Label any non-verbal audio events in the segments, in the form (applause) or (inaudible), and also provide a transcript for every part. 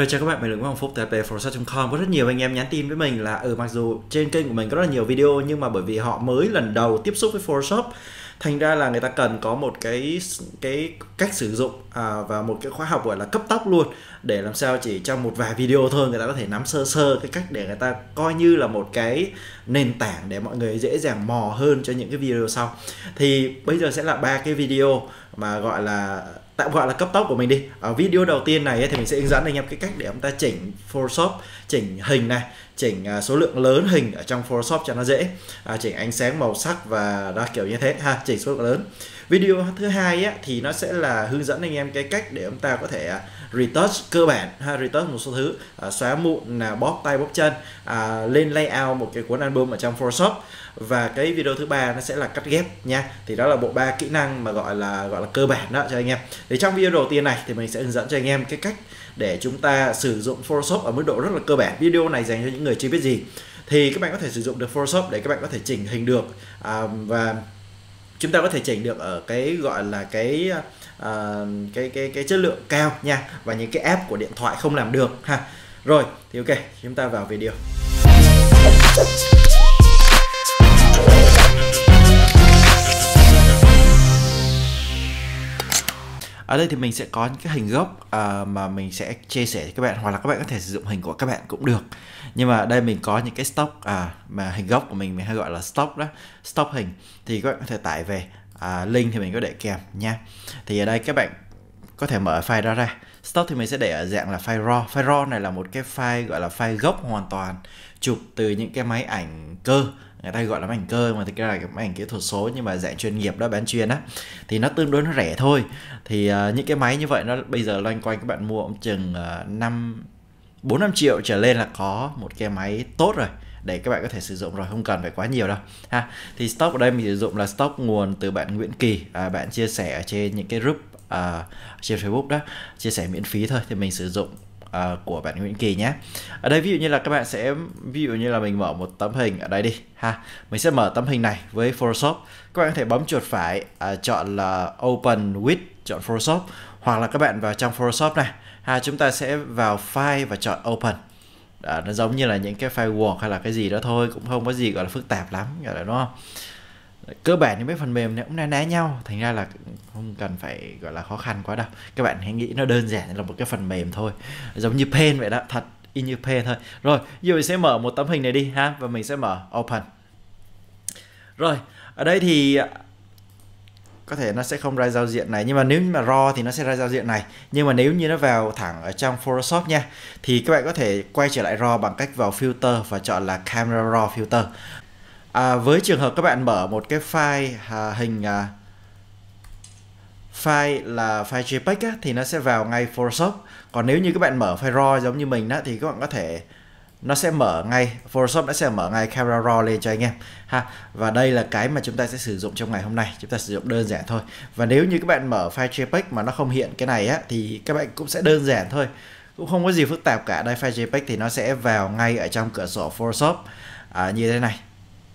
Rồi chào các bạn, mình là Hoàng Phúc từ com Có rất nhiều anh em nhắn tin với mình là ừ mặc dù trên kênh của mình có rất là nhiều video nhưng mà bởi vì họ mới lần đầu tiếp xúc với Photoshop thành ra là người ta cần có một cái cái cách sử dụng à, và một cái khóa học gọi là cấp tốc luôn để làm sao chỉ trong một vài video thôi người ta có thể nắm sơ sơ cái cách để người ta coi như là một cái nền tảng để mọi người dễ dàng mò hơn cho những cái video sau thì bây giờ sẽ là ba cái video mà gọi là tạm gọi là cấp tốc của mình đi ở video đầu tiên này thì mình sẽ hướng dẫn anh em cái cách để chúng ta chỉnh Photoshop chỉnh hình này chỉnh à, số lượng lớn hình ở trong Photoshop cho nó dễ à, chỉnh ánh sáng màu sắc và đó kiểu như thế ha chỉnh số lượng lớn video thứ hai ấy, thì nó sẽ là hướng dẫn anh em cái cách để chúng ta có thể à, retouch cơ bản ha retouch một số thứ à, xóa mụn là bóp tay bóp chân à, lên layout một cái cuốn album ở trong Photoshop và cái video thứ ba nó sẽ là cắt ghép nha thì đó là bộ ba kỹ năng mà gọi là gọi là cơ bản đó cho anh em thì trong video đầu tiên này thì mình sẽ hướng dẫn cho anh em cái cách để chúng ta sử dụng Photoshop ở mức độ rất là cơ bản video này dành cho những người chưa biết gì thì các bạn có thể sử dụng được Photoshop để các bạn có thể chỉnh hình được à, và chúng ta có thể chỉnh được ở cái gọi là cái uh, cái cái cái chất lượng cao nha và những cái app của điện thoại không làm được ha rồi thì ok chúng ta vào video ở đây thì mình sẽ có những cái hình gốc uh, mà mình sẽ chia sẻ cho các bạn hoặc là các bạn có thể sử dụng hình của các bạn cũng được nhưng mà đây mình có những cái stock à, mà hình gốc của mình mình hay gọi là stock đó stock hình thì các bạn có thể tải về à, link thì mình có để kèm nha thì ở đây các bạn có thể mở file đó ra stock thì mình sẽ để ở dạng là file raw file raw này là một cái file gọi là file gốc hoàn toàn chụp từ những cái máy ảnh cơ người ta gọi là máy ảnh cơ mà thực ra là máy ảnh kỹ thuật số nhưng mà dạng chuyên nghiệp đó bán chuyên á thì nó tương đối nó rẻ thôi thì uh, những cái máy như vậy nó bây giờ loanh quanh các bạn mua cũng chừng uh, ờ, 5 4 5 triệu trở lên là có một cái máy tốt rồi để các bạn có thể sử dụng rồi không cần phải quá nhiều đâu ha thì stock ở đây mình sử dụng là stock nguồn từ bạn Nguyễn Kỳ à, bạn chia sẻ ở trên những cái group à, trên Facebook đó chia sẻ miễn phí thôi thì mình sử dụng à, của bạn Nguyễn Kỳ nhé ở đây ví dụ như là các bạn sẽ ví dụ như là mình mở một tấm hình ở đây đi ha mình sẽ mở tấm hình này với Photoshop các bạn có thể bấm chuột phải à, chọn là Open with chọn Photoshop hoặc là các bạn vào trong Photoshop này ha à, chúng ta sẽ vào file và chọn open à, nó giống như là những cái file word hay là cái gì đó thôi cũng không có gì gọi là phức tạp lắm gọi là đúng không cơ bản những mấy phần mềm này cũng né né nhau thành ra là không cần phải gọi là khó khăn quá đâu các bạn hãy nghĩ nó đơn giản là một cái phần mềm thôi giống như pen vậy đó thật y như pen thôi rồi giờ mình sẽ mở một tấm hình này đi ha và mình sẽ mở open rồi ở đây thì có thể nó sẽ không ra giao diện này nhưng mà nếu mà raw thì nó sẽ ra giao diện này nhưng mà nếu như nó vào thẳng ở trong Photoshop nha thì các bạn có thể quay trở lại raw bằng cách vào filter và chọn là camera raw filter à, với trường hợp các bạn mở một cái file à, hình à, file là file JPEG á, thì nó sẽ vào ngay Photoshop còn nếu như các bạn mở file raw giống như mình đó thì các bạn có thể nó sẽ mở ngay Photoshop nó sẽ mở ngay camera raw lên cho anh em ha và đây là cái mà chúng ta sẽ sử dụng trong ngày hôm nay chúng ta sử dụng đơn giản thôi và nếu như các bạn mở file JPEG mà nó không hiện cái này á thì các bạn cũng sẽ đơn giản thôi cũng không có gì phức tạp cả đây file JPEG thì nó sẽ vào ngay ở trong cửa sổ Photoshop à, như thế này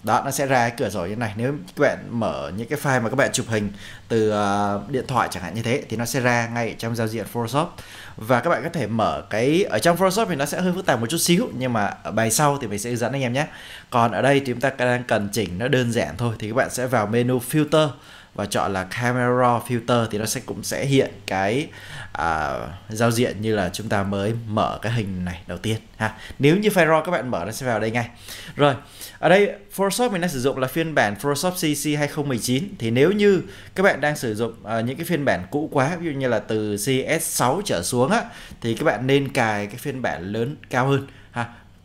đó nó sẽ ra cái cửa sổ như thế này nếu các bạn mở những cái file mà các bạn chụp hình từ uh, điện thoại chẳng hạn như thế thì nó sẽ ra ngay trong giao diện Photoshop và các bạn có thể mở cái ở trong Photoshop thì nó sẽ hơi phức tạp một chút xíu nhưng mà bài sau thì mình sẽ dẫn anh em nhé còn ở đây thì chúng ta đang cần chỉnh nó đơn giản thôi thì các bạn sẽ vào menu filter và chọn là camera filter thì nó sẽ cũng sẽ hiện cái à, giao diện như là chúng ta mới mở cái hình này đầu tiên ha nếu như file raw các bạn mở nó sẽ vào đây ngay rồi ở đây Photoshop mình đang sử dụng là phiên bản Photoshop CC 2019 thì nếu như các bạn đang sử dụng uh, những cái phiên bản cũ quá ví dụ như là từ CS6 trở xuống á thì các bạn nên cài cái phiên bản lớn cao hơn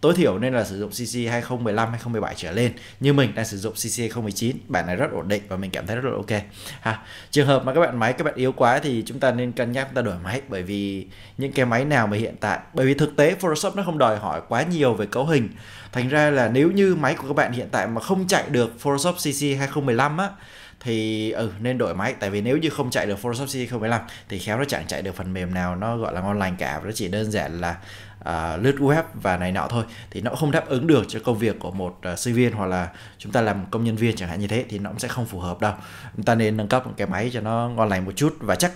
tối thiểu nên là sử dụng CC 2015 2017 trở lên như mình đang sử dụng CC 2019 bản này rất ổn định và mình cảm thấy rất là ok ha trường hợp mà các bạn máy các bạn yếu quá thì chúng ta nên cân nhắc chúng ta đổi máy bởi vì những cái máy nào mà hiện tại bởi vì thực tế Photoshop nó không đòi hỏi quá nhiều về cấu hình thành ra là nếu như máy của các bạn hiện tại mà không chạy được Photoshop CC 2015 á thì ừ nên đổi máy tại vì nếu như không chạy được Photoshop CC 2015 thì khéo nó chẳng chạy được phần mềm nào nó gọi là ngon lành cả nó chỉ đơn giản là uh, lướt web và này nọ thôi thì nó không đáp ứng được cho công việc của một uh, sinh viên hoặc là chúng ta làm công nhân viên chẳng hạn như thế thì nó cũng sẽ không phù hợp đâu chúng ta nên nâng cấp một cái máy cho nó ngon lành một chút và chắc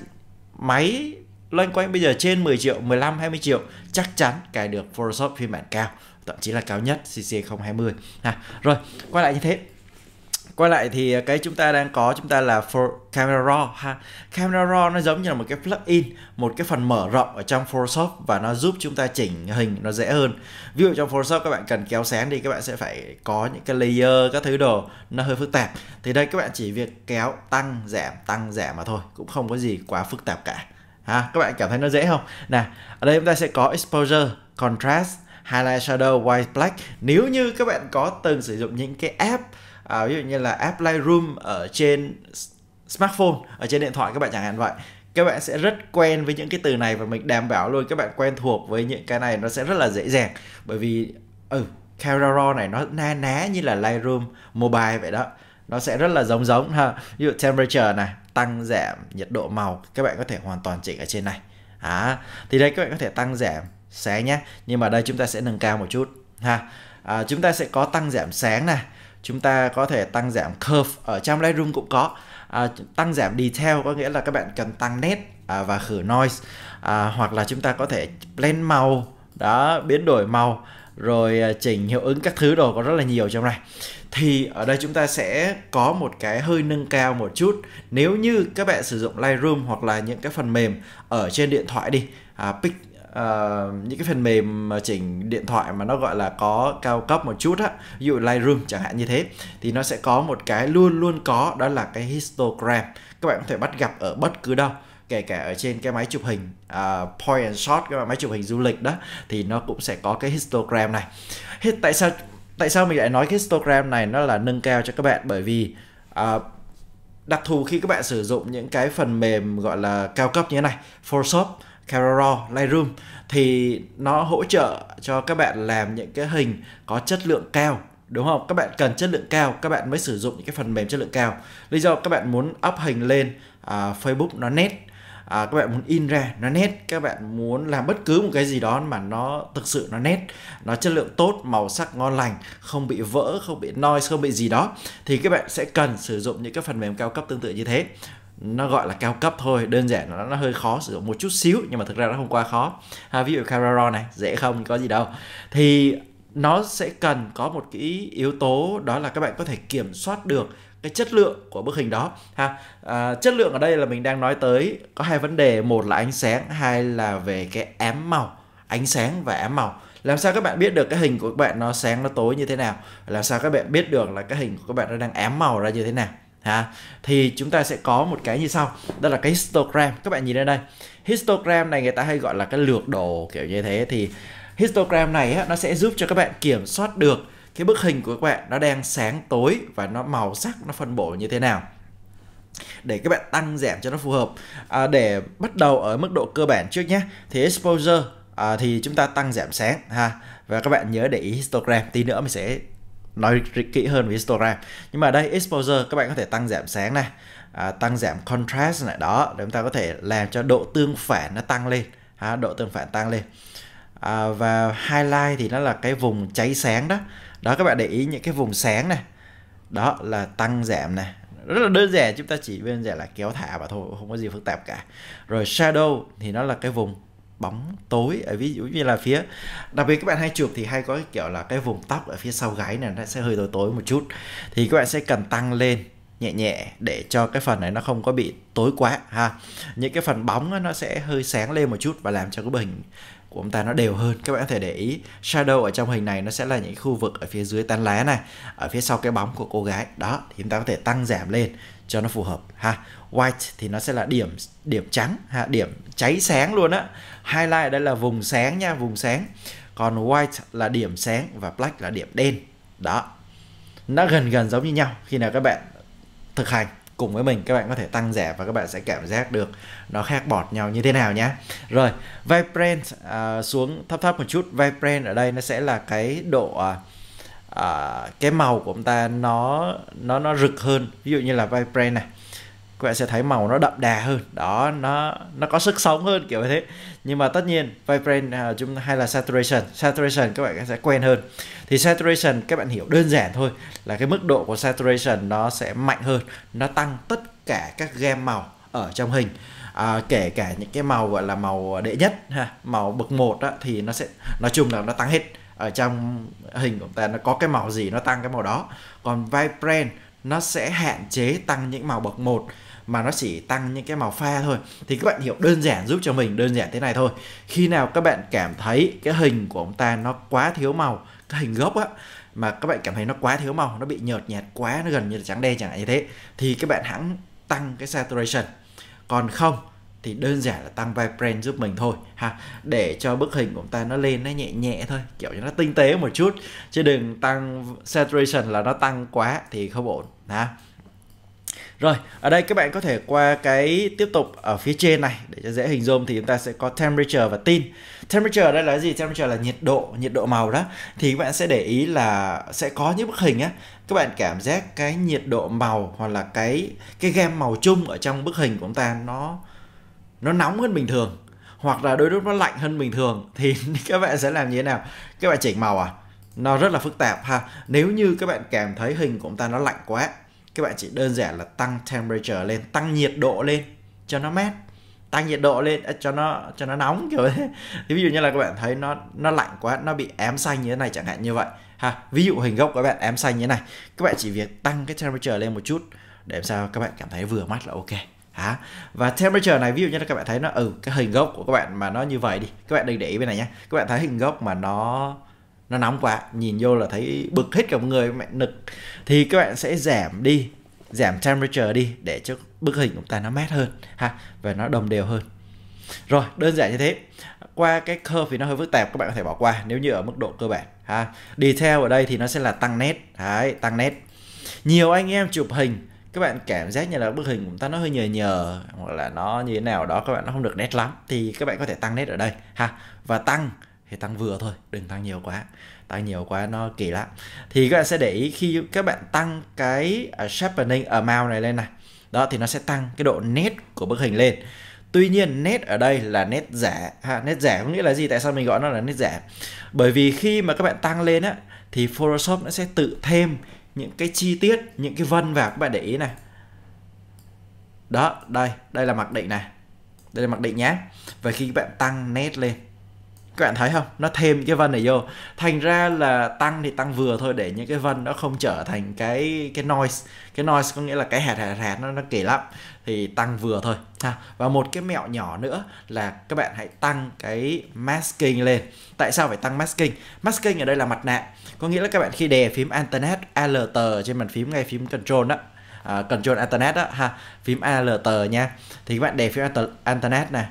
máy loanh quanh bây giờ trên 10 triệu 15 20 triệu chắc chắn cài được Photoshop phiên bản cao thậm chí là cao nhất CC 020 ha rồi quay lại như thế quay lại thì à, cái chúng ta đang có chúng ta là for camera raw ha camera raw nó giống như là một cái plugin một cái phần mở rộng ở trong photoshop và nó giúp chúng ta chỉnh hình nó dễ hơn ví dụ trong photoshop các bạn cần kéo sáng đi các bạn sẽ phải có những cái layer các thứ đồ nó hơi phức tạp thì đây các bạn chỉ việc kéo tăng giảm tăng giảm mà thôi cũng không có gì quá phức tạp cả ha các bạn cảm thấy nó dễ không nào ở đây chúng ta sẽ có exposure contrast highlight shadow white black nếu như các bạn có từng sử dụng những cái app à, ví dụ như là app Lightroom ở trên smartphone ở trên điện thoại các bạn chẳng hạn vậy các bạn sẽ rất quen với những cái từ này và mình đảm bảo luôn các bạn quen thuộc với những cái này nó sẽ rất là dễ dàng bởi vì ừ Camera Raw này nó na ná như là Lightroom mobile vậy đó nó sẽ rất là giống giống ha ví dụ temperature này tăng giảm nhiệt độ màu các bạn có thể hoàn toàn chỉnh ở trên này à, thì đây các bạn có thể tăng giảm sáng nhé nhưng mà đây chúng ta sẽ nâng cao một chút ha à, chúng ta sẽ có tăng giảm sáng này chúng ta có thể tăng giảm curve ở trong Lightroom cũng có à, tăng giảm detail có nghĩa là các bạn cần tăng nét à, và khử noise à, hoặc là chúng ta có thể blend màu đó biến đổi màu rồi à, chỉnh hiệu ứng các thứ đồ có rất là nhiều trong này thì ở đây chúng ta sẽ có một cái hơi nâng cao một chút nếu như các bạn sử dụng Lightroom hoặc là những cái phần mềm ở trên điện thoại đi à, pick uh, những cái phần mềm chỉnh điện thoại mà nó gọi là có cao cấp một chút á ví dụ Lightroom chẳng hạn như thế thì nó sẽ có một cái luôn luôn có đó là cái histogram các bạn có thể bắt gặp ở bất cứ đâu kể cả ở trên cái máy chụp hình uh, point and shot cái máy chụp hình du lịch đó thì nó cũng sẽ có cái histogram này Hít, tại sao tại sao mình lại nói cái histogram này nó là nâng cao cho các bạn bởi vì uh, đặc thù khi các bạn sử dụng những cái phần mềm gọi là cao cấp như thế này Photoshop Carol Lightroom thì nó hỗ trợ cho các bạn làm những cái hình có chất lượng cao đúng không? Các bạn cần chất lượng cao các bạn mới sử dụng những cái phần mềm chất lượng cao. Lý do các bạn muốn up hình lên à, Facebook nó nét à, các bạn muốn in ra nó nét các bạn muốn làm bất cứ một cái gì đó mà nó thực sự nó nét nó chất lượng tốt màu sắc ngon lành không bị vỡ không bị noise không bị gì đó thì các bạn sẽ cần sử dụng những cái phần mềm cao cấp tương tự như thế nó gọi là cao cấp thôi đơn giản nó nó hơi khó sử dụng một chút xíu nhưng mà thực ra nó không quá khó ha ví dụ Carraro này dễ không có gì đâu thì nó sẽ cần có một cái yếu tố đó là các bạn có thể kiểm soát được cái chất lượng của bức hình đó ha à, chất lượng ở đây là mình đang nói tới có hai vấn đề một là ánh sáng hai là về cái ám màu ánh sáng và ám màu làm sao các bạn biết được cái hình của các bạn nó sáng nó tối như thế nào làm sao các bạn biết được là cái hình của các bạn nó đang ám màu ra như thế nào ha thì chúng ta sẽ có một cái như sau đó là cái histogram các bạn nhìn lên đây histogram này người ta hay gọi là cái lược đồ kiểu như thế thì histogram này nó sẽ giúp cho các bạn kiểm soát được cái bức hình của các bạn nó đang sáng tối và nó màu sắc nó phân bổ như thế nào để các bạn tăng giảm cho nó phù hợp à, để bắt đầu ở mức độ cơ bản trước nhé thì exposure à, thì chúng ta tăng giảm sáng ha và các bạn nhớ để ý histogram tí nữa mình sẽ nói kỹ hơn về histogram nhưng mà đây exposure các bạn có thể tăng giảm sáng này à, tăng giảm contrast này đó để chúng ta có thể làm cho độ tương phản nó tăng lên à, độ tương phản tăng lên à, và highlight thì nó là cái vùng cháy sáng đó đó các bạn để ý những cái vùng sáng này đó là tăng giảm này rất là đơn giản chúng ta chỉ đơn giản là kéo thả và thôi không có gì phức tạp cả rồi shadow thì nó là cái vùng bóng tối ở ví dụ như là phía đặc biệt các bạn hay chụp thì hay có kiểu là cái vùng tóc ở phía sau gáy này nó sẽ hơi tối tối một chút thì các bạn sẽ cần tăng lên nhẹ nhẹ để cho cái phần này nó không có bị tối quá ha những cái phần bóng nó sẽ hơi sáng lên một chút và làm cho cái bình của ông ta nó đều hơn các bạn có thể để ý shadow ở trong hình này nó sẽ là những khu vực ở phía dưới tán lá này ở phía sau cái bóng của cô gái đó thì chúng ta có thể tăng giảm lên cho nó phù hợp ha white thì nó sẽ là điểm điểm trắng ha điểm cháy sáng luôn á highlight ở đây là vùng sáng nha vùng sáng còn white là điểm sáng và black là điểm đen đó nó gần gần giống như nhau khi nào các bạn thực hành cùng với mình các bạn có thể tăng giảm và các bạn sẽ cảm giác được nó khác bọt nhau như thế nào nhé. rồi vibrant à, xuống thấp thấp một chút vibrant ở đây nó sẽ là cái độ à, à, cái màu của chúng ta nó nó nó rực hơn ví dụ như là vibrant này các bạn sẽ thấy màu nó đậm đà hơn đó nó nó có sức sống hơn kiểu như thế nhưng mà tất nhiên vibrant uh, chúng hay là saturation saturation các bạn sẽ quen hơn thì saturation các bạn hiểu đơn giản thôi là cái mức độ của saturation nó sẽ mạnh hơn nó tăng tất cả các gam màu ở trong hình à, kể cả những cái màu gọi là màu đệ nhất ha màu bậc một á, thì nó sẽ nói chung là nó tăng hết ở trong hình của ta nó có cái màu gì nó tăng cái màu đó còn vibrant nó sẽ hạn chế tăng những màu bậc một mà nó chỉ tăng những cái màu pha thôi thì các bạn hiểu đơn giản giúp cho mình đơn giản thế này thôi khi nào các bạn cảm thấy cái hình của ông ta nó quá thiếu màu cái hình gốc á mà các bạn cảm thấy nó quá thiếu màu nó bị nhợt nhạt quá nó gần như là trắng đen chẳng hạn như thế thì các bạn hãng tăng cái saturation còn không thì đơn giản là tăng vibrant giúp mình thôi ha để cho bức hình của chúng ta nó lên nó nhẹ nhẹ thôi kiểu như nó tinh tế một chút chứ đừng tăng saturation là nó tăng quá thì không ổn ha rồi, ở đây các bạn có thể qua cái tiếp tục ở phía trên này để cho dễ hình dung thì chúng ta sẽ có temperature và tin. Temperature ở đây là gì? Temperature là nhiệt độ, nhiệt độ màu đó. Thì các bạn sẽ để ý là sẽ có những bức hình á, các bạn cảm giác cái nhiệt độ màu hoặc là cái cái gam màu chung ở trong bức hình của chúng ta nó nó nóng hơn bình thường hoặc là đôi lúc nó lạnh hơn bình thường (laughs) thì các bạn sẽ làm như thế nào? Các bạn chỉnh màu à? Nó rất là phức tạp ha. Nếu như các bạn cảm thấy hình của chúng ta nó lạnh quá các bạn chỉ đơn giản là tăng temperature lên tăng nhiệt độ lên cho nó mát tăng nhiệt độ lên à, cho nó cho nó nóng kiểu thế thì ví dụ như là các bạn thấy nó nó lạnh quá nó bị ém xanh như thế này chẳng hạn như vậy ha ví dụ hình gốc của các bạn ém xanh như thế này các bạn chỉ việc tăng cái temperature lên một chút để làm sao các bạn cảm thấy vừa mắt là ok hả và temperature này ví dụ như là các bạn thấy nó ừ cái hình gốc của các bạn mà nó như vậy đi các bạn đừng để ý bên này nhé các bạn thấy hình gốc mà nó nó nóng quá nhìn vô là thấy bực hết cả một người mẹ nực thì các bạn sẽ giảm đi giảm temperature đi để cho bức hình của ta nó mát hơn ha và nó đồng đều hơn rồi đơn giản như thế qua cái curve thì nó hơi phức tạp các bạn có thể bỏ qua nếu như ở mức độ cơ bản ha detail ở đây thì nó sẽ là tăng nét đấy tăng nét nhiều anh em chụp hình các bạn cảm giác như là bức hình của ta nó hơi nhờ nhờ hoặc là nó như thế nào đó các bạn nó không được nét lắm thì các bạn có thể tăng nét ở đây ha và tăng thì tăng vừa thôi đừng tăng nhiều quá tăng nhiều quá nó kỳ lắm thì các bạn sẽ để ý khi các bạn tăng cái à, sharpening amount này lên này đó thì nó sẽ tăng cái độ nét của bức hình lên Tuy nhiên nét ở đây là nét giả ha, Nét giả có nghĩa là gì? Tại sao mình gọi nó là nét giả? Bởi vì khi mà các bạn tăng lên á Thì Photoshop nó sẽ tự thêm những cái chi tiết, những cái vân vào Các bạn để ý này Đó, đây, đây là mặc định này Đây là mặc định nhé. Và khi các bạn tăng nét lên các bạn thấy không nó thêm cái vân này vô thành ra là tăng thì tăng vừa thôi để những cái vân nó không trở thành cái cái noise cái noise có nghĩa là cái hạt hạt hạt nó nó kỳ lắm thì tăng vừa thôi ha và một cái mẹo nhỏ nữa là các bạn hãy tăng cái masking lên tại sao phải tăng masking masking ở đây là mặt nạ có nghĩa là các bạn khi đè phím internet alt trên bàn phím ngay phím control đó à, control internet đó ha phím alt nha thì các bạn đè phím internet này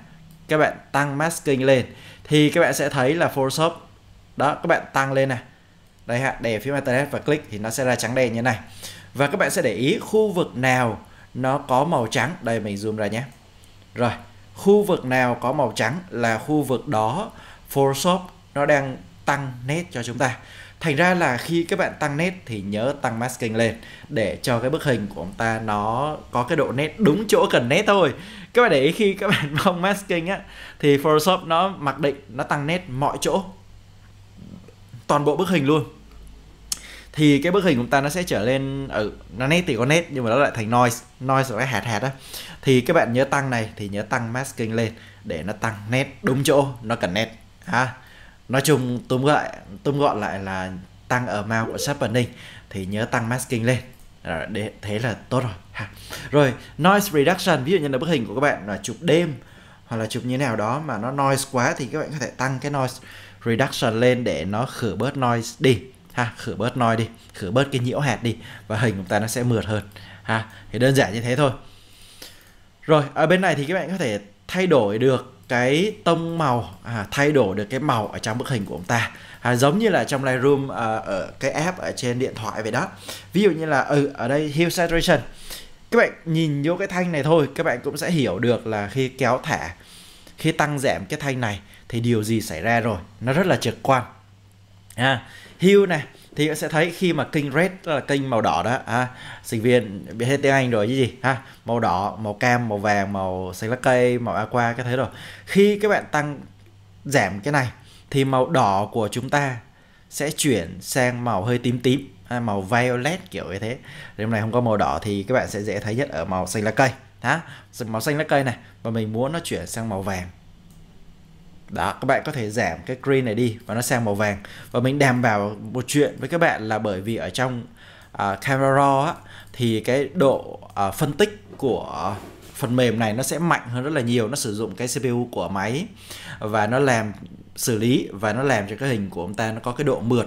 các bạn tăng masking lên thì các bạn sẽ thấy là Photoshop đó các bạn tăng lên này đây ha đè phím Internet và click thì nó sẽ ra trắng đen như này và các bạn sẽ để ý khu vực nào nó có màu trắng đây mình zoom ra nhé rồi khu vực nào có màu trắng là khu vực đó Photoshop nó đang tăng nét cho chúng ta thành ra là khi các bạn tăng nét thì nhớ tăng masking lên để cho cái bức hình của chúng ta nó có cái độ nét đúng chỗ cần nét thôi các bạn để ý khi các bạn không (laughs) masking á thì photoshop nó mặc định nó tăng nét mọi chỗ toàn bộ bức hình luôn thì cái bức hình của ta nó sẽ trở lên ở ừ, nó nét thì có nét nhưng mà nó lại thành noise noise là cái hạt hạt á thì các bạn nhớ tăng này thì nhớ tăng masking lên để nó tăng nét đúng chỗ nó cần nét ha à nói chung tóm gọi tóm gọn lại là tăng ở mao của sharpening thì nhớ tăng masking lên để thế là tốt rồi ha. rồi noise reduction ví dụ như là bức hình của các bạn là chụp đêm hoặc là chụp như nào đó mà nó noise quá thì các bạn có thể tăng cái noise reduction lên để nó khử bớt noise đi ha khử bớt noise đi khử bớt cái nhiễu hạt đi và hình của ta nó sẽ mượt hơn ha thì đơn giản như thế thôi rồi ở bên này thì các bạn có thể thay đổi được cái tông màu à, thay đổi được cái màu ở trong bức hình của ông ta à, giống như là trong Lightroom à, ở cái app ở trên điện thoại vậy đó ví dụ như là ừ, ở đây Hue Saturation các bạn nhìn vô cái thanh này thôi các bạn cũng sẽ hiểu được là khi kéo thả khi tăng giảm cái thanh này thì điều gì xảy ra rồi nó rất là trực quan à, Hue này thì sẽ thấy khi mà kênh red là kênh màu đỏ đó à, sinh viên biết hết tiếng anh rồi chứ gì ha à, màu đỏ màu cam màu vàng màu xanh lá cây màu aqua cái thế rồi khi các bạn tăng giảm cái này thì màu đỏ của chúng ta sẽ chuyển sang màu hơi tím tím hay à, màu violet kiểu như thế hôm nay không có màu đỏ thì các bạn sẽ dễ thấy nhất ở màu xanh lá cây ha màu xanh lá cây này và mình muốn nó chuyển sang màu vàng đó các bạn có thể giảm cái green này đi và nó sang màu vàng và mình đảm bảo một chuyện với các bạn là bởi vì ở trong uh, camera raw á, thì cái độ uh, phân tích của phần mềm này nó sẽ mạnh hơn rất là nhiều nó sử dụng cái CPU của máy và nó làm xử lý và nó làm cho cái hình của ông ta nó có cái độ mượt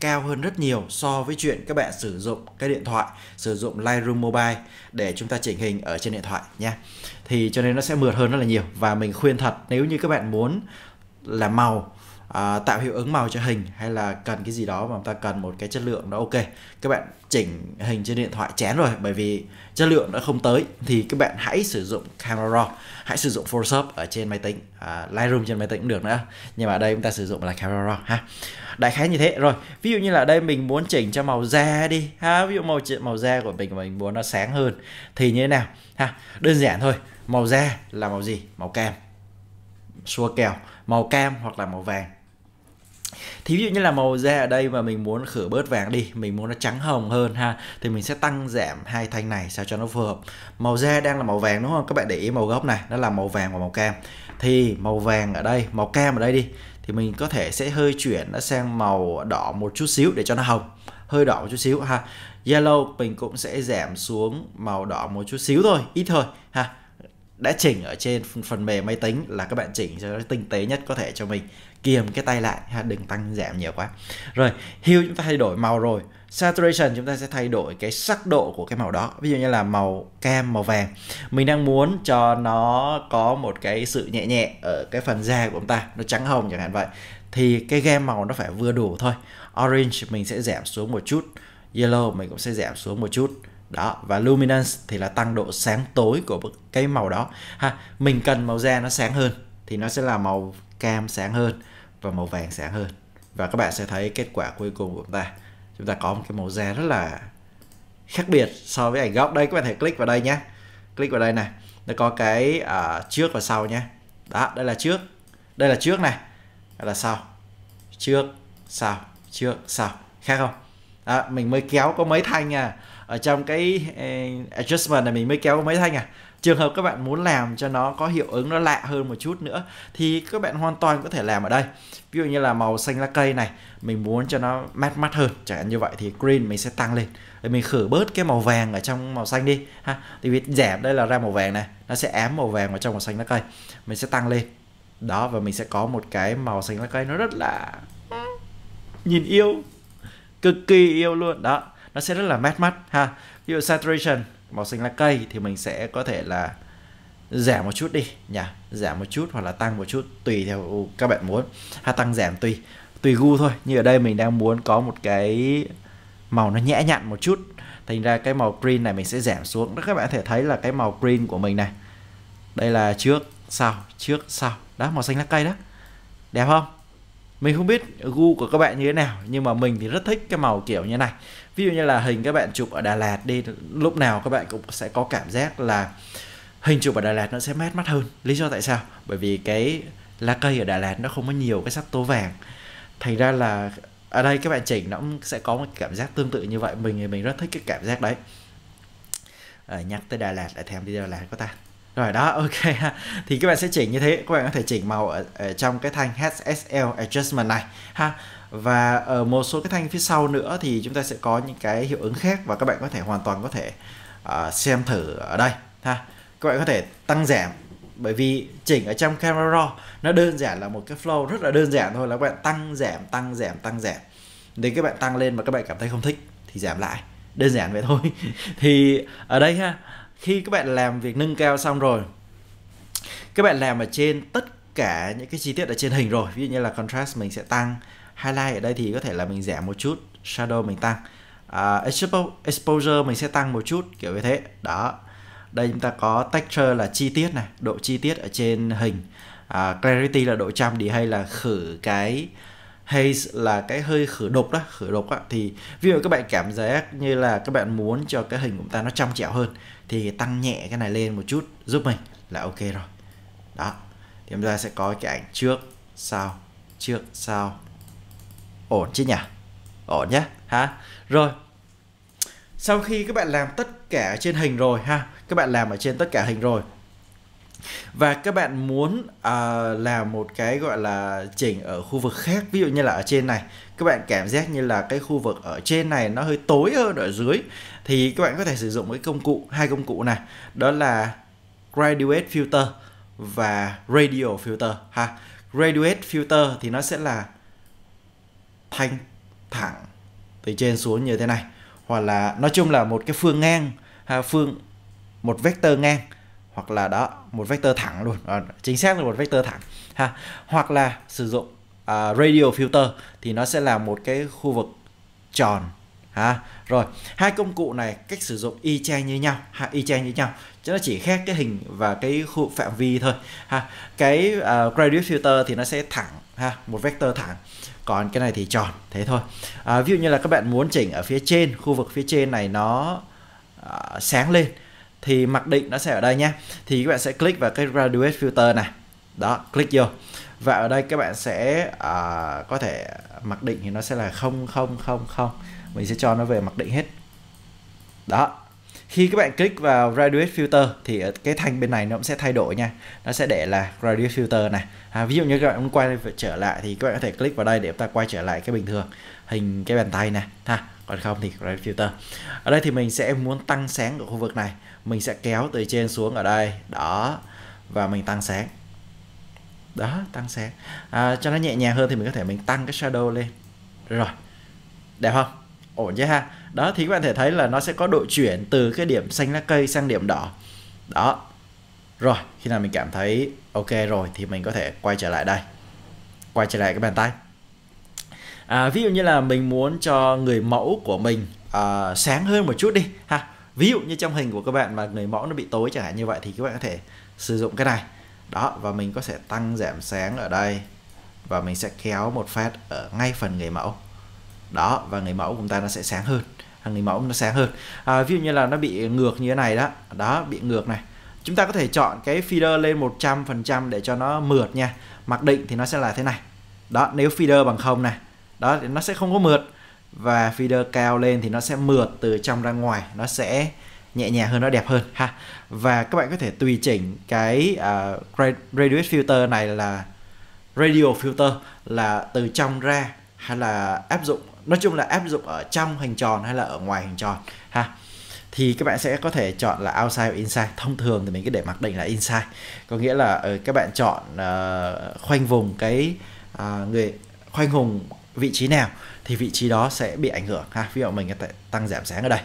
cao hơn rất nhiều so với chuyện các bạn sử dụng cái điện thoại sử dụng Lightroom Mobile để chúng ta chỉnh hình ở trên điện thoại nha thì cho nên nó sẽ mượt hơn rất là nhiều và mình khuyên thật nếu như các bạn muốn làm màu à, tạo hiệu ứng màu cho hình hay là cần cái gì đó mà chúng ta cần một cái chất lượng nó ok các bạn chỉnh hình trên điện thoại chén rồi bởi vì chất lượng đã không tới thì các bạn hãy sử dụng camera raw hãy sử dụng Photoshop ở trên máy tính à, Lightroom trên máy tính cũng được nữa nhưng mà ở đây chúng ta sử dụng là Camera Raw ha đại khái như thế rồi ví dụ như là ở đây mình muốn chỉnh cho màu da đi ha ví dụ màu màu da của mình mình muốn nó sáng hơn thì như thế nào ha đơn giản thôi màu da là màu gì màu cam xua kèo màu cam hoặc là màu vàng thì ví dụ như là màu da ở đây mà mình muốn khử bớt vàng đi mình muốn nó trắng hồng hơn ha thì mình sẽ tăng giảm hai thanh này sao cho nó phù hợp màu da đang là màu vàng đúng không các bạn để ý màu gốc này nó là màu vàng và màu cam thì màu vàng ở đây màu cam ở đây đi thì mình có thể sẽ hơi chuyển nó sang màu đỏ một chút xíu để cho nó hồng hơi đỏ một chút xíu ha yellow mình cũng sẽ giảm xuống màu đỏ một chút xíu thôi ít thôi ha đã chỉnh ở trên phần mềm máy tính là các bạn chỉnh cho nó tinh tế nhất có thể cho mình kiềm cái tay lại ha đừng tăng giảm nhiều quá rồi hue chúng ta thay đổi màu rồi saturation chúng ta sẽ thay đổi cái sắc độ của cái màu đó ví dụ như là màu cam màu vàng mình đang muốn cho nó có một cái sự nhẹ nhẹ ở cái phần da của chúng ta nó trắng hồng chẳng hạn vậy thì cái gam màu nó phải vừa đủ thôi orange mình sẽ giảm xuống một chút yellow mình cũng sẽ giảm xuống một chút đó và luminance thì là tăng độ sáng tối của cái màu đó ha mình cần màu da nó sáng hơn thì nó sẽ là màu cam sáng hơn và màu vàng sáng hơn và các bạn sẽ thấy kết quả cuối cùng của chúng ta chúng ta có một cái màu da rất là khác biệt so với ảnh gốc đây các bạn thể click vào đây nhé click vào đây này nó có cái à, trước và sau nhé đó đây là trước đây là trước này đây là sau trước sau trước sau khác không đó, mình mới kéo có mấy thanh à ở trong cái eh, adjustment này mình mới kéo có mấy thanh à trường hợp các bạn muốn làm cho nó có hiệu ứng nó lạ hơn một chút nữa thì các bạn hoàn toàn có thể làm ở đây ví dụ như là màu xanh lá cây này mình muốn cho nó mát mắt hơn chẳng hạn như vậy thì green mình sẽ tăng lên để mình khử bớt cái màu vàng ở trong màu xanh đi ha thì việc giảm đây là ra màu vàng này nó sẽ ám màu vàng vào trong màu xanh lá cây mình sẽ tăng lên đó và mình sẽ có một cái màu xanh lá cây nó rất là nhìn yêu cực kỳ yêu luôn đó nó sẽ rất là mát mắt ha ví dụ saturation màu xanh lá cây thì mình sẽ có thể là giảm một chút đi nhỉ giảm một chút hoặc là tăng một chút tùy theo các bạn muốn hay tăng giảm tùy tùy gu thôi như ở đây mình đang muốn có một cái màu nó nhẹ nhặn một chút thành ra cái màu green này mình sẽ giảm xuống đó các bạn có thể thấy là cái màu green của mình này đây là trước sau trước sau đó màu xanh lá cây đó đẹp không mình không biết gu của các bạn như thế nào nhưng mà mình thì rất thích cái màu kiểu như này ví dụ như là hình các bạn chụp ở Đà Lạt đi lúc nào các bạn cũng sẽ có cảm giác là hình chụp ở Đà Lạt nó sẽ mát mắt hơn lý do tại sao bởi vì cái lá cây ở Đà Lạt nó không có nhiều cái sắc tố vàng thành ra là ở đây các bạn chỉnh nó cũng sẽ có một cảm giác tương tự như vậy mình thì mình rất thích cái cảm giác đấy à, nhắc tới Đà Lạt lại thèm đi Đà Lạt có ta rồi đó (laughs) ok thì các bạn sẽ chỉnh như thế các bạn có thể chỉnh màu ở, ở trong cái thanh HSL adjustment này ha và ở ờ, một số cái thanh phía sau nữa thì chúng ta sẽ có những cái hiệu ứng khác và các bạn có thể hoàn toàn có thể uh, xem thử ở đây ha các bạn có thể tăng giảm bởi vì chỉnh ở trong camera raw nó đơn giản là một cái flow rất là đơn giản thôi là các bạn tăng giảm tăng giảm tăng giảm đến các bạn tăng lên mà các bạn cảm thấy không thích thì giảm lại đơn giản vậy thôi (laughs) thì ở đây ha khi các bạn làm việc nâng cao xong rồi các bạn làm ở trên tất cả những cái chi tiết ở trên hình rồi ví dụ như là contrast mình sẽ tăng highlight ở đây thì có thể là mình giảm một chút shadow mình tăng à, exposure mình sẽ tăng một chút kiểu như thế đó đây chúng ta có texture là chi tiết này độ chi tiết ở trên hình à, clarity là độ trong đi hay là khử cái haze là cái hơi khử đục đó khử đục á thì ví dụ các bạn cảm giác như là các bạn muốn cho cái hình của chúng ta nó trong trẻo hơn thì tăng nhẹ cái này lên một chút giúp mình là ok rồi đó thì chúng ta sẽ có cái ảnh trước sau trước sau ổn chứ nhỉ ổn nhá ha rồi sau khi các bạn làm tất cả trên hình rồi ha các bạn làm ở trên tất cả hình rồi và các bạn muốn uh, làm một cái gọi là chỉnh ở khu vực khác ví dụ như là ở trên này các bạn cảm giác như là cái khu vực ở trên này nó hơi tối hơn ở dưới thì các bạn có thể sử dụng cái công cụ hai công cụ này đó là graduate filter và radial filter ha graduate filter thì nó sẽ là thanh thẳng từ trên xuống như thế này hoặc là nói chung là một cái phương ngang à, phương một vector ngang hoặc là đó một vector thẳng luôn à, chính xác là một vector thẳng ha hoặc là sử dụng uh, à, radial filter thì nó sẽ là một cái khu vực tròn ha rồi hai công cụ này cách sử dụng y chang như nhau ha y chang như nhau chứ nó chỉ khác cái hình và cái khu phạm vi thôi ha cái uh, à, gradient filter thì nó sẽ thẳng ha một vector thẳng còn cái này thì tròn thế thôi à, ví dụ như là các bạn muốn chỉnh ở phía trên khu vực phía trên này nó à, sáng lên thì mặc định nó sẽ ở đây nhé thì các bạn sẽ click vào cái graduate filter này đó click vô và ở đây các bạn sẽ à, có thể mặc định thì nó sẽ là không không không không mình sẽ cho nó về mặc định hết đó khi các bạn click vào graduate filter thì cái thanh bên này nó cũng sẽ thay đổi nha nó sẽ để là graduate filter này à, ví dụ như các bạn muốn quay trở lại thì các bạn có thể click vào đây để chúng ta quay trở lại cái bình thường hình cái bàn tay này ha còn không thì graduate filter ở đây thì mình sẽ muốn tăng sáng ở khu vực này mình sẽ kéo từ trên xuống ở đây đó và mình tăng sáng đó tăng sáng à, cho nó nhẹ nhàng hơn thì mình có thể mình tăng cái shadow lên rồi đẹp không ổn chứ ha đó thì các bạn thể thấy là nó sẽ có độ chuyển từ cái điểm xanh lá cây sang điểm đỏ đó rồi khi nào mình cảm thấy ok rồi thì mình có thể quay trở lại đây quay trở lại cái bàn tay à, ví dụ như là mình muốn cho người mẫu của mình à, sáng hơn một chút đi ha ví dụ như trong hình của các bạn mà người mẫu nó bị tối chẳng hạn như vậy thì các bạn có thể sử dụng cái này đó và mình có thể tăng giảm sáng ở đây và mình sẽ kéo một phát ở ngay phần người mẫu đó và người mẫu của chúng ta nó sẽ sáng hơn người mẫu nó sáng hơn à, ví dụ như là nó bị ngược như thế này đó đó bị ngược này chúng ta có thể chọn cái feeder lên 100% để cho nó mượt nha mặc định thì nó sẽ là thế này đó nếu feeder bằng không này đó thì nó sẽ không có mượt và feeder cao lên thì nó sẽ mượt từ trong ra ngoài nó sẽ nhẹ nhàng hơn nó đẹp hơn ha và các bạn có thể tùy chỉnh cái uh, radius filter này là radio filter là từ trong ra hay là áp dụng nói chung là áp dụng ở trong hình tròn hay là ở ngoài hình tròn ha thì các bạn sẽ có thể chọn là outside và inside thông thường thì mình cứ để mặc định là inside có nghĩa là ừ, các bạn chọn uh, khoanh vùng cái uh, người khoanh vùng vị trí nào thì vị trí đó sẽ bị ảnh hưởng ha ví dụ mình có thể tăng giảm sáng ở đây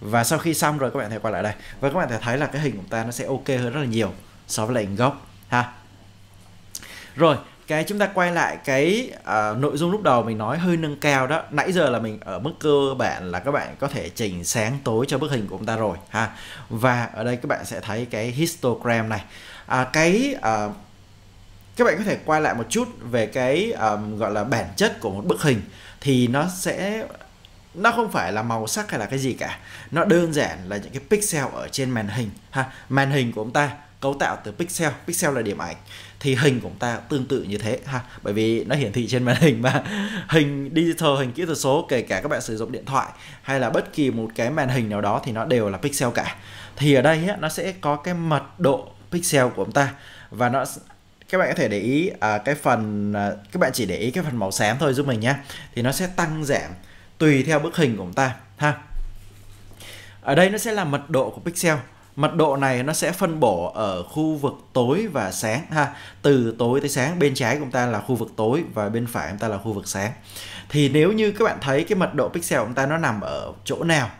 và sau khi xong rồi các bạn thể quay lại đây và các bạn thể thấy là cái hình của ta nó sẽ ok hơn rất là nhiều so với lại hình gốc ha rồi cái chúng ta quay lại cái uh, nội dung lúc đầu mình nói hơi nâng cao đó nãy giờ là mình ở mức cơ bản là các bạn có thể chỉnh sáng tối cho bức hình của chúng ta rồi ha và ở đây các bạn sẽ thấy cái histogram này à, cái uh, các bạn có thể quay lại một chút về cái um, gọi là bản chất của một bức hình thì nó sẽ nó không phải là màu sắc hay là cái gì cả nó đơn giản là những cái pixel ở trên màn hình ha màn hình của chúng ta cấu tạo từ pixel pixel là điểm ảnh thì hình của chúng ta tương tự như thế ha bởi vì nó hiển thị trên màn hình mà (laughs) hình digital hình kỹ thuật số kể cả các bạn sử dụng điện thoại hay là bất kỳ một cái màn hình nào đó thì nó đều là pixel cả thì ở đây nó sẽ có cái mật độ pixel của chúng ta và nó các bạn có thể để ý à, cái phần à, các bạn chỉ để ý cái phần màu xám thôi giúp mình nhé thì nó sẽ tăng giảm tùy theo bức hình của chúng ta ha ở đây nó sẽ là mật độ của pixel mật độ này nó sẽ phân bổ ở khu vực tối và sáng ha từ tối tới sáng bên trái của chúng ta là khu vực tối và bên phải chúng ta là khu vực sáng thì nếu như các bạn thấy cái mật độ pixel của chúng ta nó nằm ở chỗ nào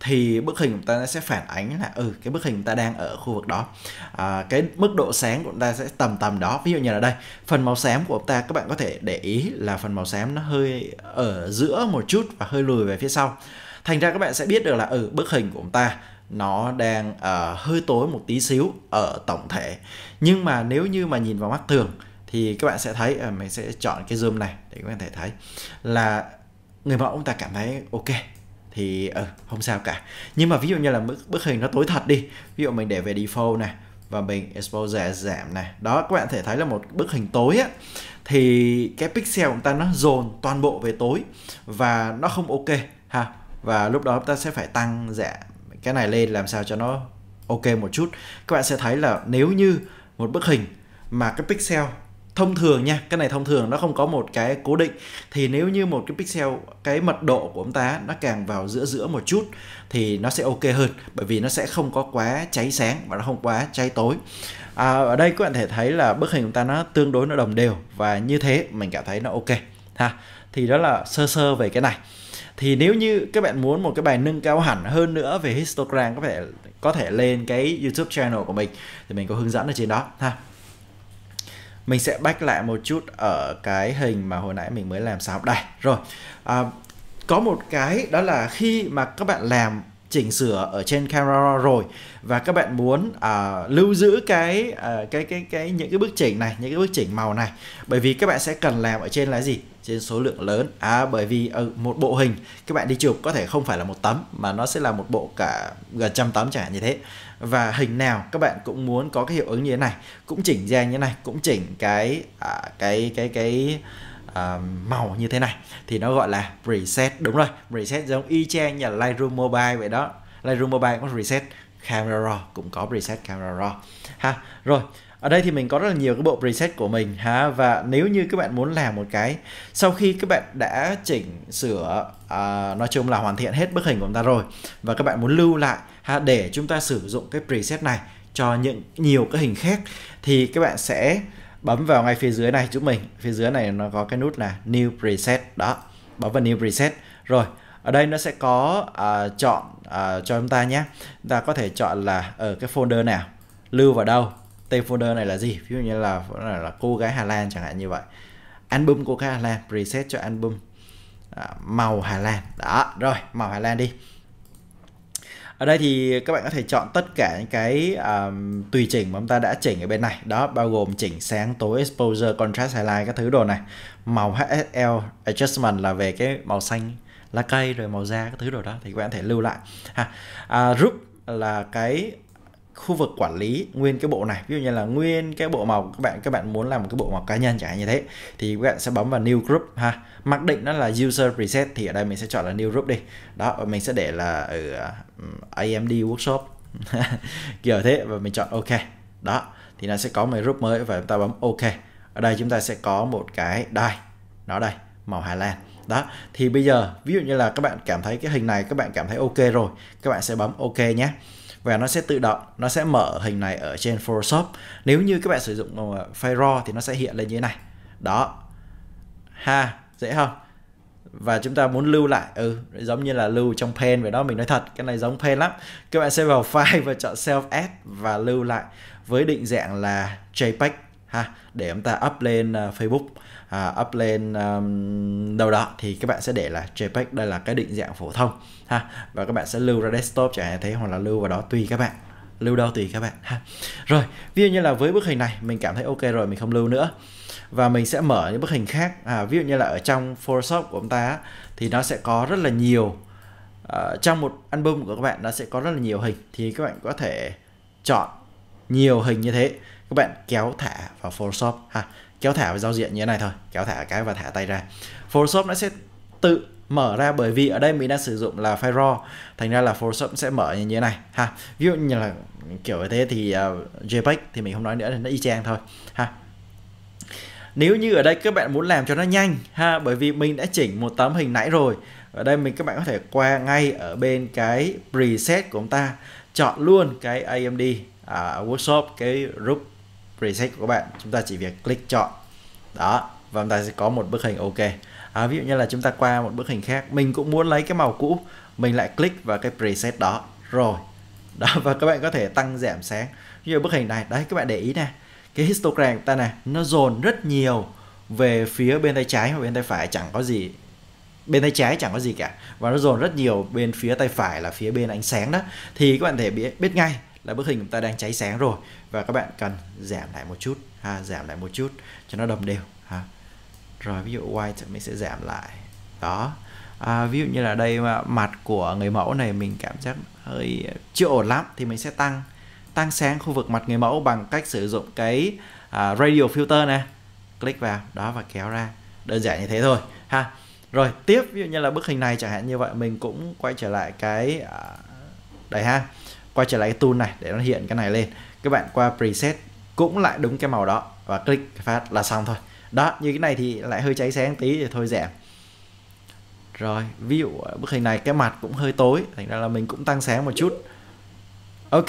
thì bức hình của ta sẽ phản ánh là ừ cái bức hình ta đang ở khu vực đó à, cái mức độ sáng của ta sẽ tầm tầm đó ví dụ như là đây phần màu xám của ta các bạn có thể để ý là phần màu xám nó hơi ở giữa một chút và hơi lùi về phía sau thành ra các bạn sẽ biết được là ừ bức hình của ta nó đang uh, hơi tối một tí xíu ở tổng thể nhưng mà nếu như mà nhìn vào mắt thường thì các bạn sẽ thấy uh, mình sẽ chọn cái zoom này để các bạn thể thấy là người mẫu chúng ta cảm thấy ok thì uh, không sao cả nhưng mà ví dụ như là bức, bức hình nó tối thật đi ví dụ mình để về default này và mình exposure giảm này đó các bạn thể thấy là một bức hình tối á thì cái pixel của ta nó dồn toàn bộ về tối và nó không ok ha và lúc đó chúng ta sẽ phải tăng giảm cái này lên làm sao cho nó ok một chút các bạn sẽ thấy là nếu như một bức hình mà cái pixel thông thường nha cái này thông thường nó không có một cái cố định thì nếu như một cái pixel cái mật độ của ông ta nó càng vào giữa giữa một chút thì nó sẽ ok hơn bởi vì nó sẽ không có quá cháy sáng và nó không quá cháy tối à, ở đây các bạn thể thấy là bức hình của ta nó tương đối nó đồng đều và như thế mình cảm thấy nó ok ha thì đó là sơ sơ về cái này thì nếu như các bạn muốn một cái bài nâng cao hẳn hơn nữa về histogram có thể có thể lên cái youtube channel của mình thì mình có hướng dẫn ở trên đó ha mình sẽ back lại một chút ở cái hình mà hồi nãy mình mới làm xong đây rồi à, có một cái đó là khi mà các bạn làm chỉnh sửa ở trên camera rồi và các bạn muốn à, lưu giữ cái à, cái cái cái những cái bước chỉnh này những cái bước chỉnh màu này bởi vì các bạn sẽ cần làm ở trên là gì trên số lượng lớn à bởi vì ở ừ, một bộ hình các bạn đi chụp có thể không phải là một tấm mà nó sẽ là một bộ cả gần trăm tấm chẳng hạn như thế và hình nào các bạn cũng muốn có cái hiệu ứng như thế này cũng chỉnh ra như thế này cũng chỉnh cái à, cái cái cái, cái À, màu như thế này thì nó gọi là reset đúng rồi reset giống y chang như Lightroom Mobile vậy đó Lightroom Mobile có reset camera raw cũng có preset camera raw ha rồi ở đây thì mình có rất là nhiều cái bộ preset của mình ha và nếu như các bạn muốn làm một cái sau khi các bạn đã chỉnh sửa à, nói chung là hoàn thiện hết bức hình của chúng ta rồi và các bạn muốn lưu lại ha để chúng ta sử dụng cái preset này cho những nhiều cái hình khác thì các bạn sẽ bấm vào ngay phía dưới này chúng mình phía dưới này nó có cái nút là new preset đó bấm vào new preset rồi ở đây nó sẽ có uh, chọn uh, cho chúng ta nhé chúng ta có thể chọn là ở cái folder nào lưu vào đâu tên folder này là gì ví dụ như là là, là cô gái Hà Lan chẳng hạn như vậy album cô gái Hà Lan preset cho album à, màu Hà Lan đó rồi màu Hà Lan đi ở đây thì các bạn có thể chọn tất cả những cái um, tùy chỉnh mà chúng ta đã chỉnh ở bên này đó bao gồm chỉnh sáng tối exposure contrast highlight các thứ đồ này màu HSL adjustment là về cái màu xanh lá cây rồi màu da các thứ đồ đó thì các bạn có thể lưu lại ha à, group là cái khu vực quản lý nguyên cái bộ này ví dụ như là nguyên cái bộ màu các bạn các bạn muốn làm một cái bộ màu cá nhân chẳng hạn như thế thì các bạn sẽ bấm vào new group ha mặc định nó là user preset thì ở đây mình sẽ chọn là new group đi đó và mình sẽ để là ở ừ, AMD workshop (laughs) kiểu thế và mình chọn ok đó thì nó sẽ có một group mới và chúng ta bấm ok ở đây chúng ta sẽ có một cái đai nó đây màu Hà Lan đó thì bây giờ ví dụ như là các bạn cảm thấy cái hình này các bạn cảm thấy ok rồi các bạn sẽ bấm ok nhé và nó sẽ tự động nó sẽ mở hình này ở trên Photoshop nếu như các bạn sử dụng Fire thì nó sẽ hiện lên như thế này đó ha dễ không và chúng ta muốn lưu lại ừ giống như là lưu trong pen về đó mình nói thật cái này giống pen lắm các bạn sẽ vào file và chọn self add và lưu lại với định dạng là jpeg ha để chúng ta up lên ờ, facebook à, up lên um, đâu đó thì các bạn sẽ để là JPEG đây là cái định dạng phổ thông ha và các bạn sẽ lưu ra desktop chẳng hạn thế hoặc là lưu vào đó tùy các bạn lưu đâu tùy các bạn ha rồi ví dụ như là với bức hình này mình cảm thấy ok rồi mình không lưu nữa và mình sẽ mở những bức hình khác à, ví dụ như là ở trong Photoshop của chúng ta thì nó sẽ có rất là nhiều uh, trong một album của các bạn nó sẽ có rất là nhiều hình thì các bạn có thể chọn nhiều hình như thế các bạn kéo thả vào Photoshop ha kéo thả vào giao diện như thế này thôi kéo thả cái và thả tay ra Photoshop nó sẽ tự mở ra bởi vì ở đây mình đang sử dụng là file raw thành ra là Photoshop sẽ mở như thế này ha ví dụ như là kiểu như thế thì uh, JPEG thì mình không nói nữa nó y chang thôi ha nếu như ở đây các bạn muốn làm cho nó nhanh ha bởi vì mình đã chỉnh một tấm hình nãy rồi ở đây mình các bạn có thể qua ngay ở bên cái preset của chúng ta chọn luôn cái AMD à, workshop cái group preset của các bạn chúng ta chỉ việc click chọn đó và chúng ta sẽ có một bức hình ok à, ví dụ như là chúng ta qua một bức hình khác mình cũng muốn lấy cái màu cũ mình lại click vào cái preset đó rồi (laughs) đó và các bạn có thể tăng giảm sáng như bức hình này đấy các bạn để ý nè cái histogram của ta này nó dồn rất nhiều về phía bên tay trái và bên tay phải chẳng có gì bên tay trái chẳng có gì cả và nó dồn rất nhiều bên phía tay phải là phía bên ánh sáng đó thì các bạn thể biết biết ngay là bức hình chúng ta đang cháy sáng rồi và các bạn cần giảm lại một chút ha giảm lại một chút cho nó đồng đều ha rồi ví dụ white mình sẽ giảm lại đó à, ví dụ như là đây mà mặt của người mẫu này mình cảm giác hơi chưa ổn lắm thì mình sẽ tăng tăng sáng khu vực mặt người mẫu bằng cách sử dụng cái à, radio filter nè click vào đó và kéo ra đơn giản như thế thôi ha rồi tiếp ví dụ như là bức hình này chẳng hạn như vậy mình cũng quay trở lại cái à, đây ha quay trở lại cái tool này để nó hiện cái này lên các bạn qua preset cũng lại đúng cái màu đó và click phát là xong thôi đó như cái này thì lại hơi cháy sáng tí thì thôi giảm rồi ví dụ bức hình này cái mặt cũng hơi tối thành ra là mình cũng tăng sáng một chút ok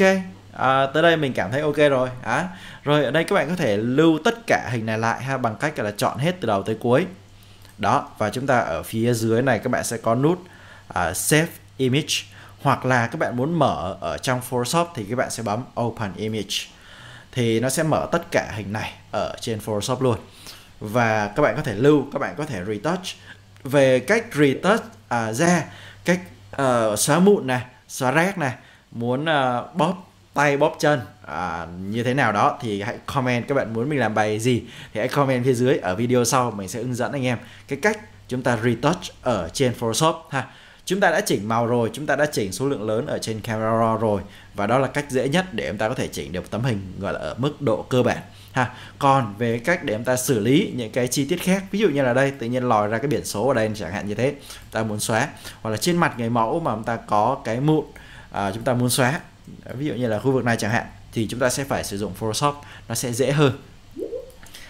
à, tới đây mình cảm thấy ok rồi à, rồi ở đây các bạn có thể lưu tất cả hình này lại ha bằng cách là chọn hết từ đầu tới cuối đó và chúng ta ở phía dưới này các bạn sẽ có nút uh, save image hoặc là các bạn muốn mở ở trong Photoshop thì các bạn sẽ bấm Open Image thì nó sẽ mở tất cả hình này ở trên Photoshop luôn và các bạn có thể lưu các bạn có thể retouch về cách retouch à, da cách uh, xóa mụn này xóa rác này muốn uh, bóp tay bóp chân à, như thế nào đó thì hãy comment các bạn muốn mình làm bài gì thì hãy comment phía dưới ở video sau mình sẽ hướng dẫn anh em cái cách chúng ta retouch ở trên Photoshop ha chúng ta đã chỉnh màu rồi chúng ta đã chỉnh số lượng lớn ở trên camera raw rồi và đó là cách dễ nhất để chúng ta có thể chỉnh được tấm hình gọi là ở mức độ cơ bản ha còn về cách để chúng ta xử lý những cái chi tiết khác ví dụ như là đây tự nhiên lòi ra cái biển số ở đây chẳng hạn như thế ta muốn xóa hoặc là trên mặt người mẫu mà chúng ta có cái mụn à, chúng ta muốn xóa ví dụ như là khu vực này chẳng hạn thì chúng ta sẽ phải sử dụng Photoshop nó sẽ dễ hơn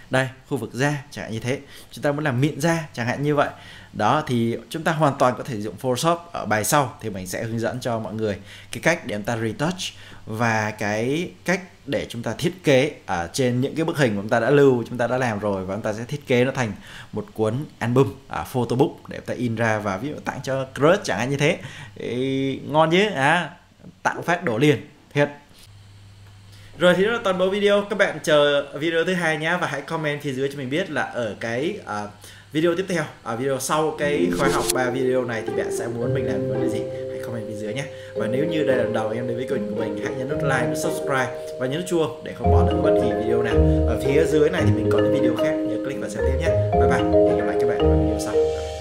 đây khu vực da chẳng hạn như thế chúng ta muốn làm mịn da chẳng hạn như vậy đó thì chúng ta hoàn toàn có thể dùng Photoshop ở bài sau thì mình sẽ hướng dẫn cho mọi người cái cách để chúng ta retouch và cái cách để chúng ta thiết kế ở trên những cái bức hình chúng ta đã lưu chúng ta đã làm rồi và chúng ta sẽ thiết kế nó thành một cuốn album ở photobook để chúng ta in ra và ví dụ tặng cho crush chẳng hạn như thế Ý, ngon chứ à tặng phát đổ liền thiệt rồi thì đó là toàn bộ video các bạn chờ video thứ hai nhá và hãy comment phía dưới cho mình biết là ở cái uh, video tiếp theo ở à, video sau cái khóa học ba video này thì bạn sẽ muốn mình làm vấn đề gì hãy comment phía dưới nhé và nếu như đây là lần đầu em đến với kênh của mình hãy nhấn nút like nút subscribe và nhấn nút chuông để không bỏ lỡ bất kỳ video nào ở phía dưới này thì mình có những video khác nhớ click vào xem tiếp nhé bye bye hẹn gặp lại các bạn ở video sau